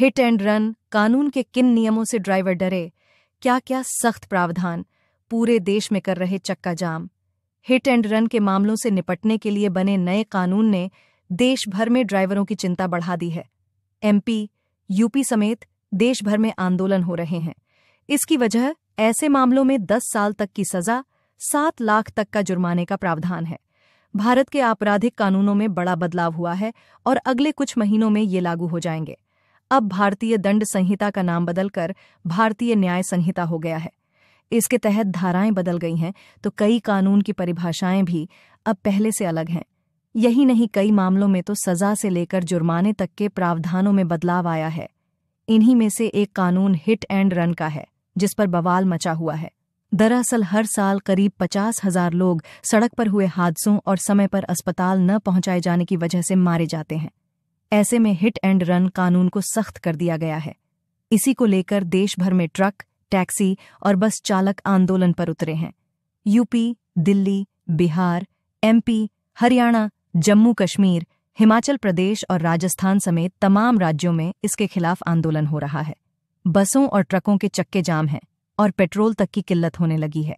hit and run कानून के किन नियमों से ड्राइवर डरे क्या क्या सख्त प्रावधान पूरे देश में कर रहे चक्का जाम हिट एंड रन के मामलों से निपटने के लिए बने नए कानून ने देश भर में ड्राइवरों की चिंता बढ़ा दी है एमपी, यूपी समेत देश भर में आंदोलन हो रहे हैं इसकी वजह ऐसे मामलों में 10 साल तक की सजा सात लाख तक का जुर्माने का प्रावधान है भारत के आपराधिक कानूनों में बड़ा बदलाव हुआ है और अगले कुछ महीनों में ये लागू हो जाएंगे अब भारतीय दंड संहिता का नाम बदलकर भारतीय न्याय संहिता हो गया है इसके तहत धाराएं बदल गई हैं तो कई कानून की परिभाषाएं भी अब पहले से अलग हैं यही नहीं कई मामलों में तो सजा से लेकर जुर्माने तक के प्रावधानों में बदलाव आया है इन्हीं में से एक कानून हिट एंड रन का है जिस पर बवाल मचा हुआ है दरअसल हर साल करीब पचास हजार लोग सड़क पर हुए हादसों और समय पर अस्पताल न पहुंचाए जाने की वजह से मारे जाते हैं ऐसे में हिट एंड रन कानून को सख्त कर दिया गया है इसी को लेकर देश भर में ट्रक टैक्सी और बस चालक आंदोलन पर उतरे हैं यूपी दिल्ली बिहार एमपी, हरियाणा जम्मू कश्मीर हिमाचल प्रदेश और राजस्थान समेत तमाम राज्यों में इसके खिलाफ आंदोलन हो रहा है बसों और ट्रकों के चक्के जाम हैं और पेट्रोल तक की किल्लत होने लगी है